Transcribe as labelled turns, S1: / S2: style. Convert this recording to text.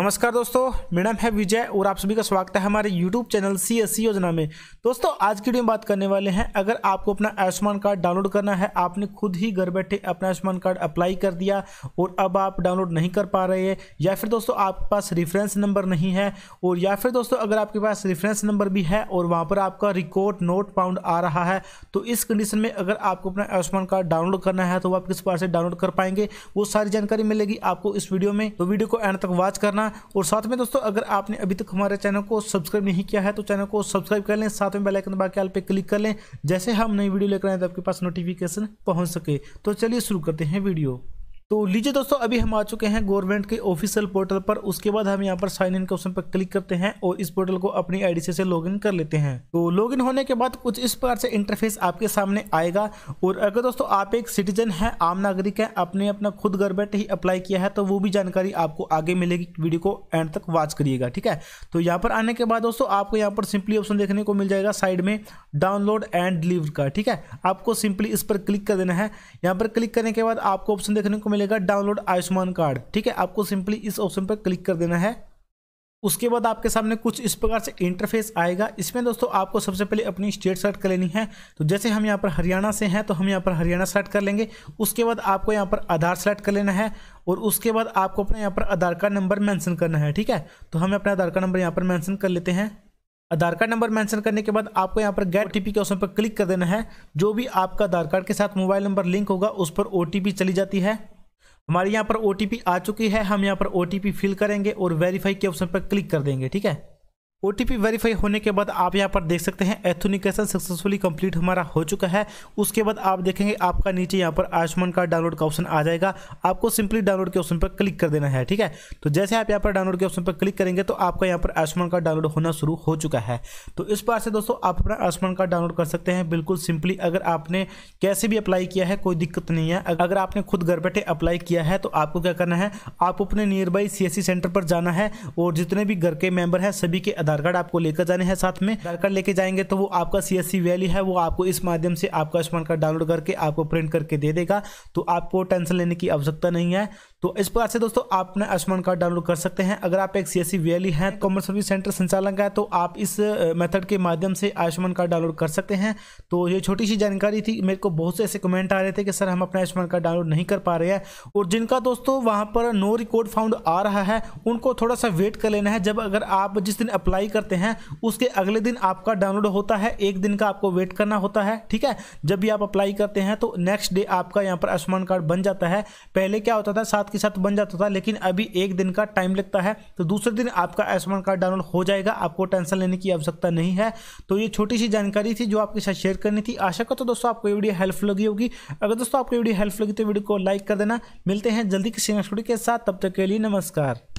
S1: नमस्कार दोस्तों मेरा है विजय और आप सभी का स्वागत है हमारे यूट्यूब चैनल सी एस सी योजना में दोस्तों आज की वीडियो में बात करने वाले हैं अगर आपको अपना आयुष्मान कार्ड डाउनलोड करना है आपने खुद ही घर बैठे अपना आयुष्मान कार्ड अप्लाई कर दिया और अब आप डाउनलोड नहीं कर पा रहे हैं या फिर दोस्तों आपके पास रेफरेंस नंबर नहीं है और या फिर दोस्तों अगर आपके पास रेफरेंस नंबर भी है और वहाँ पर आपका रिकॉर्ड नोट पाउंड आ रहा है तो इस कंडीशन में अगर आपको अपना आयुष्मान कार्ड डाउनलोड करना है तो आप किस प्रकार से डाउनलोड कर पाएंगे वो सारी जानकारी मिलेगी आपको इस वीडियो में तो वीडियो को एंड तक वॉच करना करना और साथ में दोस्तों अगर आपने अभी तक हमारे चैनल को सब्सक्राइब नहीं किया है तो चैनल को सब्सक्राइब कर लें साथ में बेलाइकन दबा के आल पर क्लिक कर लें जैसे हम नई वीडियो लेकर आए तो आपके पास नोटिफिकेशन पहुँच सके तो चलिए शुरू करते हैं वीडियो तो लीजिए दोस्तों अभी हम आ चुके हैं गवर्नमेंट के ऑफिशियल पोर्टल पर उसके बाद हम यहाँ पर साइन इन के ऑप्शन पर क्लिक करते हैं और इस पोर्टल को अपनी आईडी से, लॉग इन कर लेते हैं तो इन होने के बाद कुछ इस प्रकार से इंटरफेस आपके सामने आएगा और अगर दोस्तों आप एक सिटीजन है आम नागरिक है आपने अपना खुद घर बैठे ही अप्लाई किया है तो वो भी जानकारी आपको आगे मिलेगी वीडियो को एंड तक वॉच करिएगा ठीक है तो यहाँ पर आने के बाद दोस्तों आपको यहाँ पर सिंपली ऑप्शन देखने को मिल जाएगा साइड में डाउनलोड एंड डिलीवर का ठीक है आपको सिंपली इस पर क्लिक कर देना है यहाँ पर क्लिक करने के बाद आपको ऑप्शन देखने को मिल मिलेगा डाउनलोड आयुष्मान कार्ड ठीक है आपको सिंपली इस ऑप्शन पर क्लिक कर देना है उसके बाद आपके सामने कुछ इस प्रकार से इंटरफेस आएगा इसमें दोस्तों आपको सबसे पहले अपनी स्टेट सेलेक्ट कर लेनी है तो जैसे हम यहाँ पर हरियाणा से हैं तो हम यहाँ पर हरियाणा सेलेक्ट कर लेंगे उसके बाद आपको यहाँ पर आधार सेलेक्ट कर लेना है और उसके बाद आपको अपने यहाँ पर आधार कार्ड नंबर मैंसन करना है ठीक है तो हमें अपना आधार कार्ड नंबर यहाँ पर मैंसन कर लेते हैं आधार कार्ड नंबर मेंशन करने के बाद आपको यहाँ पर गेट टीपी के ऑप्शन पर क्लिक कर देना है जो भी आपका आधार कार्ड के साथ मोबाइल नंबर लिंक होगा उस पर ओटीपी चली जाती है हमारे यहाँ पर ओ आ चुकी है हम यहाँ पर ओ फिल करेंगे और वेरीफाई के ऑप्शन पर क्लिक कर देंगे ठीक है ओ वेरीफाई होने के बाद आप यहाँ पर देख सकते हैं एथोनिकेशन सक्सेसफुली कंप्लीट हमारा हो चुका है उसके बाद आप देखेंगे आपका नीचे यहाँ पर आयुष्मान कार्ड डाउनलोड का ऑप्शन आ जाएगा आपको सिंपली डाउनलोड के ऑप्शन पर क्लिक कर देना है ठीक है तो जैसे आप यहाँ पर डाउनलोड के ऑप्शन पर क्लिक करेंगे तो आपका यहाँ पर आयुष्मान कार्ड डाउनलोड होना शुरू हो चुका है तो इस बार से दोस्तों आप अपना आयुष्मान कार्ड डाउनलोड कर सकते हैं बिल्कुल सिंपली अगर आपने कैसे भी अप्लाई किया है कोई दिक्कत नहीं है अगर आपने खुद घर बैठे अप्लाई किया है तो आपको क्या करना है आप अपने नियर बाई सी सेंटर पर जाना है और जितने भी घर के मेंबर हैं सभी के आधार कार्ड आपको लेकर जाने हैं साथ में आधार कार्ड लेके जाएंगे तो वो आपका सी एस वैल्यू है वो आपको इस माध्यम से आपका स्मार्ट कार्ड डाउनलोड करके आपको प्रिंट करके दे देगा तो आपको टेंशन लेने की आवश्यकता नहीं है तो इस प्रकार से दोस्तों आप अपना आयुष्मान कार्ड डाउनलोड कर सकते हैं अगर आप एक सी एस सी हैं कॉमन सर्विस सेंटर संचालन का है तो आप इस मेथड के माध्यम से आयुष्मान कार्ड डाउनलोड कर सकते हैं तो ये छोटी सी जानकारी थी मेरे को बहुत से ऐसे कमेंट आ रहे थे कि सर हम अपना आयुष्मान कार्ड डाउनलोड नहीं कर पा रहे हैं और जिनका दोस्तों वहाँ पर नो रिकॉर्ड फाउंड आ रहा है उनको थोड़ा सा वेट कर लेना है जब अगर आप जिस दिन अप्लाई करते हैं उसके अगले दिन आपका डाउनलोड होता है एक दिन का आपको वेट करना होता है ठीक है जब भी आप अप्लाई करते हैं तो नेक्स्ट डे आपका यहाँ पर आयुष्मान कार्ड बन जाता है पहले क्या होता था सात साथ के साथ बन जाता था लेकिन अभी एक दिन का टाइम लगता है तो दूसरे दिन आपका आयुष्मान कार्ड डाउनलोड हो जाएगा आपको टेंशन लेने की आवश्यकता नहीं है तो ये छोटी सी जानकारी थी जो आपके साथ शेयर करनी थी आशा करता तो दोस्तों आपको वीडियो हेल्प लगी होगी अगर दोस्तों आपको वीडियो हेल्प लगी तो वीडियो को लाइक कर देना मिलते हैं जल्दी किसी नेक्स्ट वीडियो के साथ तब तक के लिए नमस्कार